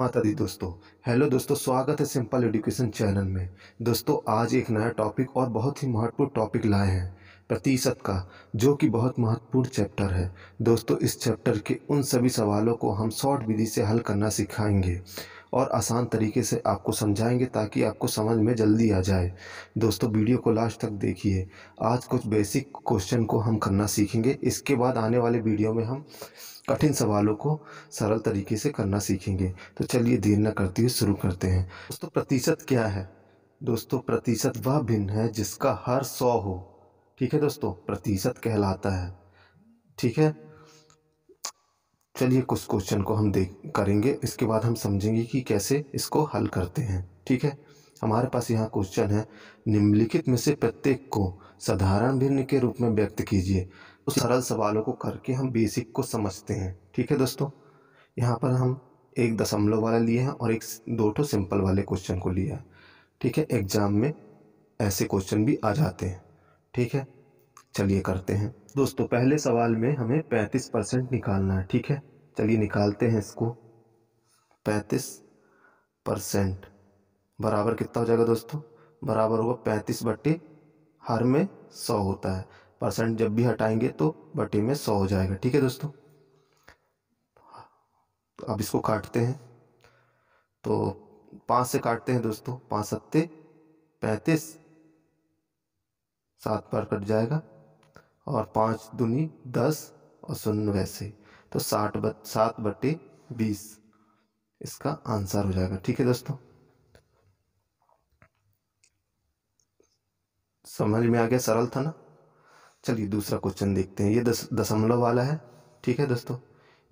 माता दी दोस्तों हेलो दोस्तों स्वागत है सिंपल एजुकेशन चैनल में दोस्तों आज एक नया टॉपिक और बहुत ही महत्वपूर्ण टॉपिक लाए हैं प्रतिशत का जो कि बहुत महत्वपूर्ण चैप्टर है दोस्तों इस चैप्टर के उन सभी सवालों को हम शॉर्ट विधि से हल करना सिखाएंगे और आसान तरीके से आपको समझाएंगे ताकि आपको समझ में जल्दी आ जाए दोस्तों वीडियो को लास्ट तक देखिए आज कुछ बेसिक क्वेश्चन को हम करना सीखेंगे इसके बाद आने वाले वीडियो में हम कठिन सवालों को सरल तरीके से करना सीखेंगे तो चलिए देर न करते हुए शुरू करते हैं दोस्तों प्रतिशत क्या है दोस्तों प्रतिशत वह भिन्न है जिसका हर सौ हो ठीक है दोस्तों प्रतिशत कहलाता है ठीक है चलिए कुछ क्वेश्चन को हम देख करेंगे इसके बाद हम समझेंगे कि कैसे इसको हल करते हैं ठीक है हमारे पास यहाँ क्वेश्चन है निम्नलिखित में से प्रत्येक को साधारण भिन्न के रूप में व्यक्त कीजिए तो सरल सवालों को करके हम बेसिक को समझते हैं ठीक है दोस्तों यहाँ पर हम एक दशमलव वाला लिए हैं और एक दो ठो सिंपल वाले क्वेश्चन को लिया ठीक है एग्ज़ाम में ऐसे क्वेश्चन भी आ जाते हैं ठीक है चलिए करते हैं दोस्तों पहले सवाल में हमें पैंतीस परसेंट निकालना है ठीक है चलिए निकालते हैं इसको पैंतीस परसेंट बराबर कितना हो जाएगा दोस्तों बराबर होगा पैंतीस बटे हर में सौ होता है परसेंट जब भी हटाएंगे तो बटे में सौ हो जाएगा ठीक है दोस्तों तो अब इसको काटते हैं तो पाँच से काटते हैं दोस्तों पाँच सत्ते पैंतीस सात पर कट जाएगा और पाँच दुनी दस और शून्य वैसे तो साठ बट सात बटे बीस इसका आंसर हो जाएगा ठीक है दोस्तों समझ में आ गया सरल था ना चलिए दूसरा क्वेश्चन देखते हैं ये दस दशमलव वाला है ठीक है दोस्तों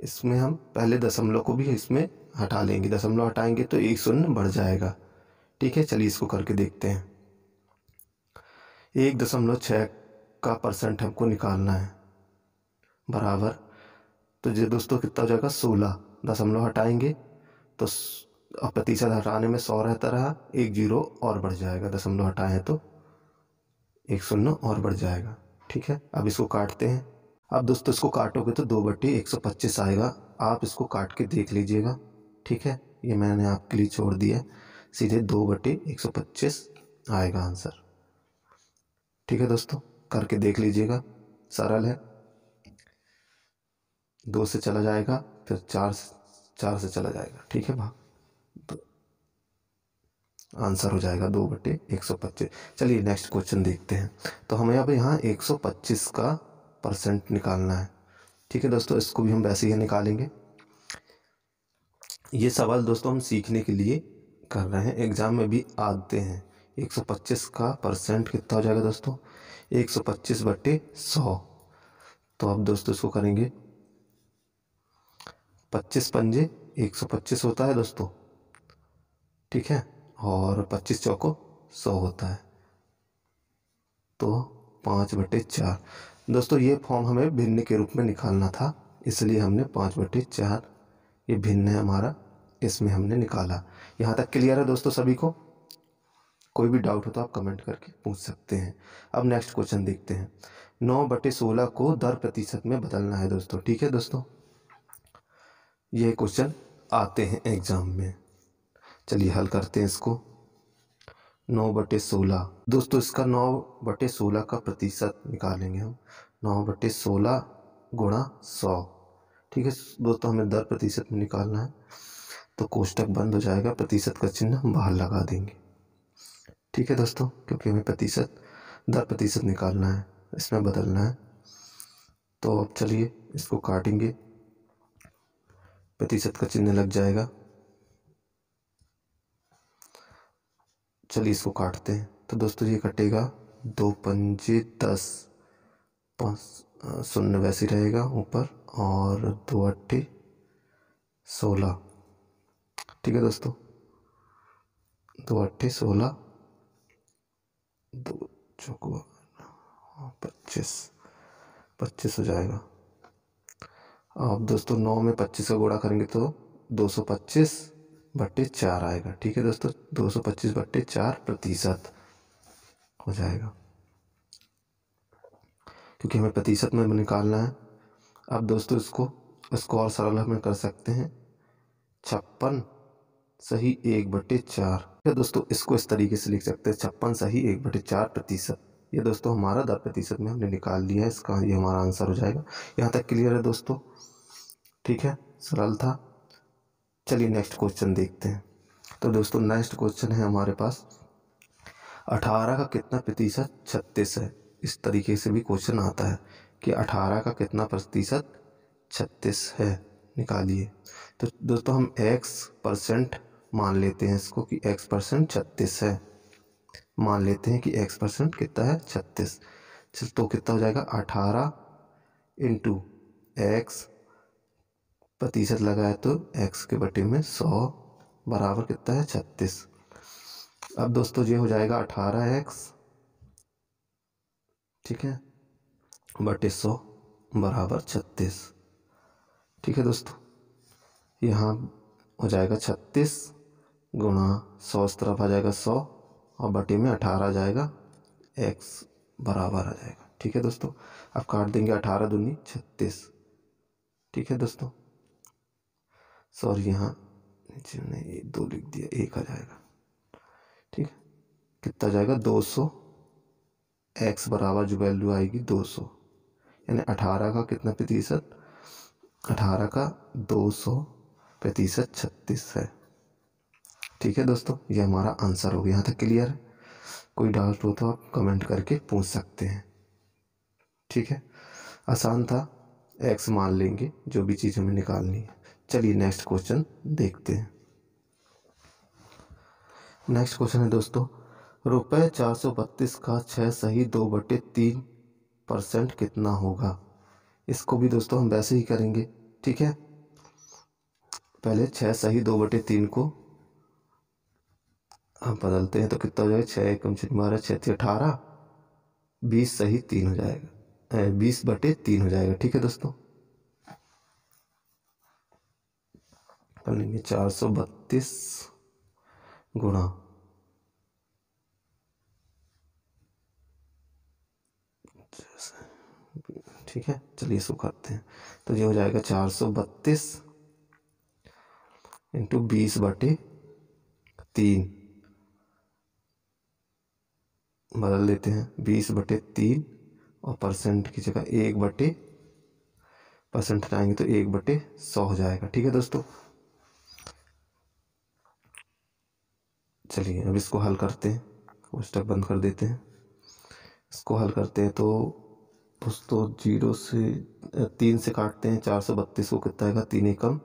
इसमें हम पहले दशमलव को भी इसमें हटा लेंगे दशमलव हटाएंगे तो एक शून्य बढ़ जाएगा ठीक है चलिए इसको करके देखते हैं एक दशमलव छः का परसेंट हमको निकालना है बराबर तो ये दोस्तों कितना हो जाएगा सोलह दशमलव हटाएंगे तो अब प्रतिशत हटाने में सौ रहता रहा एक जीरो और बढ़ जाएगा दशमलव हटाएं तो एक शून्य और बढ़ जाएगा ठीक है अब इसको काटते हैं अब दोस्तों इसको काटोगे तो दो बट्टे एक सौ पच्चीस आएगा आप इसको काट के देख लीजिएगा ठीक है ये मैंने आपके लिए छोड़ दिया सीधे दो बट्टी एक सौ पच्चीस आएगा आंसर ठीक है दोस्तों करके देख लीजिएगा सरल है दो से चला जाएगा फिर चार से चार से चला जाएगा ठीक है भाग तो आंसर हो जाएगा दो बटे एक सौ पच्चीस चलिए नेक्स्ट क्वेश्चन देखते हैं तो हमें अब यहाँ एक सौ पच्चीस का परसेंट निकालना है ठीक है दोस्तों इसको भी हम वैसे ही निकालेंगे ये सवाल दोस्तों हम सीखने के लिए कर रहे हैं एग्ज़ाम में भी आते हैं 125 का परसेंट कितना हो जाएगा दोस्तों एक सौ पच्चीस बट्टे सौ तो अब दोस्तों इसको करेंगे पच्चीस पंजे एक सौ पच्चीस होता है दोस्तों ठीक है और पच्चीस चौको सौ होता है तो पाँच बटे चार दोस्तों ये फॉर्म हमें भिन्न के रूप में निकालना था इसलिए हमने पाँच बटे चार ये भिन्न है हमारा इसमें हमने निकाला यहाँ तक क्लियर है दोस्तों सभी को कोई भी डाउट हो तो आप कमेंट करके पूछ सकते हैं अब नेक्स्ट क्वेश्चन देखते हैं नौ बटे सोलह को दर प्रतिशत में बदलना है दोस्तों ठीक है दोस्तों ये क्वेश्चन आते हैं एग्ज़ाम में चलिए हल करते हैं इसको नौ बटे सोलह दोस्तों इसका नौ बटे सोलह का प्रतिशत निकालेंगे हम नौ बटे सोलह गुणा सौ ठीक है दोस्तों हमें दर प्रतिशत में निकालना है तो कोष्टक बंद हो जाएगा प्रतिशत का चिन्ह बाहर लगा देंगे ठीक है दोस्तों क्योंकि हमें प्रतिशत दर प्रतिशत निकालना है इसमें बदलना है तो अब चलिए इसको काटेंगे प्रतिशत का चिन्ह लग जाएगा चलिए इसको काटते हैं तो दोस्तों ये कटेगा दो पंजे दस पाँच शून्य वैसे रहेगा ऊपर और दो अट्ठे सोलह ठीक है दोस्तों दो अट्ठे सोलह दो चौको हाँ, पच्चीस पच्चीस हो जाएगा आप दोस्तों नौ में पच्चीस का गोड़ा करेंगे तो दो सौ पच्चीस बट्टे चार आएगा ठीक है दोस्तों दो सौ पच्चीस बट्टे चार प्रतिशत हो जाएगा क्योंकि हमें प्रतिशत में निकालना है अब दोस्तों इसको इसको और सरल हमें कर सकते हैं छप्पन सही एक बटे चार या दोस्तों इसको इस तरीके से लिख सकते हैं छप्पन सही एक बटे चार प्रतिशत ये दोस्तों हमारा दस प्रतिशत में हमने निकाल लिया है इसका ये हमारा आंसर हो जाएगा यहाँ तक क्लियर है दोस्तों ठीक है सरल था चलिए नेक्स्ट क्वेश्चन देखते हैं तो दोस्तों नेक्स्ट क्वेश्चन है हमारे पास अठारह का कितना प्रतिशत छत्तीस है इस तरीके से भी क्वेश्चन आता है कि अठारह का कितना प्रतिशत छत्तीस है निकालिए तो दोस्तों हम एक्स परसेंट मान लेते हैं इसको कि एक्स परसेंट छत्तीस है मान लेते हैं कि एक्स परसेंट कितना है छत्तीस चल तो कितना हो जाएगा अठारह इंटू एक्स प्रतिशत लगाए तो एक्स के बटे में सौ बराबर कितना है छत्तीस अब दोस्तों ये हो जाएगा अठारह एक्स ठीक है बटे सौ बराबर छत्तीस ठीक है दोस्तों यहाँ हो जाएगा छत्तीस गुणा सौ इस तरफ आ जाएगा सौ और बटे में अठारह आ जाएगा एक्स बराबर आ जाएगा ठीक है दोस्तों अब काट देंगे अठारह दूनी छत्तीस ठीक है दोस्तों सॉरी यहाँ नीचे ये दो लिख दिया एक आ जाएगा ठीक है कितना जाएगा दो सौ एक्स बराबर जो वैल्यू आएगी दो सौ यानी अठारह का कितना प्रतिशत अठारह का दो सौ पैंतीस छत्तीस है ठीक है दोस्तों ये हमारा आंसर हो गया यहाँ तक क्लियर है कोई डाउट हो तो आप कमेंट करके पूछ सकते हैं ठीक है आसान था एक्स मान लेंगे जो भी चीज़ हमें निकालनी है चलिए नेक्स्ट क्वेश्चन देखते हैं नेक्स्ट क्वेश्चन है दोस्तों रुपये चार सौ बत्तीस का छः सही दो बटे तीन परसेंट कितना होगा इसको भी दोस्तों हम वैसे ही करेंगे ठीक है पहले छः सही दो बटे तीन को हम बदलते हैं तो कितना हो जाएगा छः कम छः बारह छः अठारह बीस सही तीन हो जाएगा बीस बटे तीन हो जाएगा ठीक है दोस्तों कर लेंगे चार सौ बत्तीस गुणा जैसे ठीक है चलिए इसको करते हैं तो ये हो जाएगा चार सौ बत्तीस इंटू बीस बटे तीन बदल देते हैं बीस बटे तीन और परसेंट की जगह एक बटे परसेंट हटाएंगे तो एक बटे सौ हो जाएगा ठीक है दोस्तों चलिए अब इसको हल करते हैं कोष्टक बंद कर देते हैं इसको हल करते हैं तो दोस्तों तो जीरो से तीन से काटते हैं चार सौ बत्तीस को कितना आएगा तीन एकम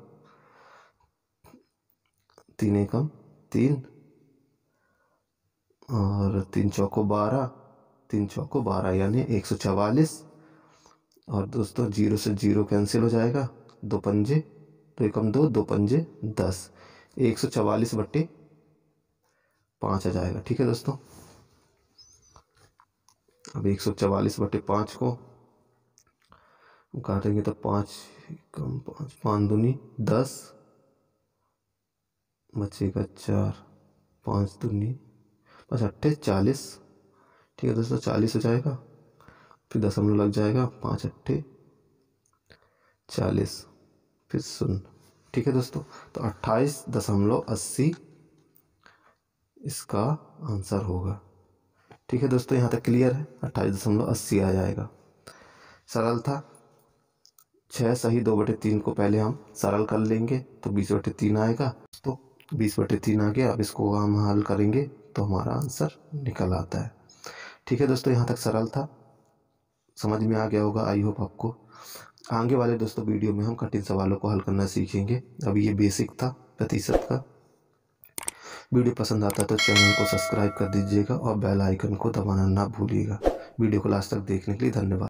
तीन एकम तीन और तीन चौको बारह तीन चौको बारह यानी एक सौ चवालीस और दोस्तों जीरो से जीरो कैंसिल हो जाएगा दो पंजे तो एकम दो दो पंजे दस एक सौ चवालीस बट्टे पाँच आ जाएगा ठीक है दोस्तों अब एक सौ चवालीस बटे पाँच को काटेंगे तो पाँच कम पाँच पाँच दूनी दस बचेगा चार पाँच दूनी पाँच अट्ठे चालीस ठीक है दोस्तों चालीस हो जाएगा फिर हमें लग जाएगा पाँच अट्ठे चालीस फिर शून्य ठीक है दोस्तों तो अट्ठाईस दशमलव अस्सी इसका आंसर होगा ठीक है दोस्तों यहाँ तक क्लियर है अट्ठाईस दशमलव अस्सी आ जाएगा सरल था छः सही दो बटे तीन को पहले हम सरल कर लेंगे तो बीस बटे तीन आएगा तो बीस बटे तीन आ गया अब इसको हम हल करेंगे तो हमारा आंसर निकल आता है ठीक है दोस्तों यहाँ तक सरल था समझ में आ गया होगा आई होप आपको आगे वाले दोस्तों वीडियो में हम कठिन सवालों को हल करना सीखेंगे अब ये बेसिक था प्रतिशत का वीडियो पसंद आता है तो चैनल को सब्सक्राइब कर दीजिएगा और बेल आइकन को दबाना ना भूलिएगा वीडियो को लास्ट तक देखने के लिए धन्यवाद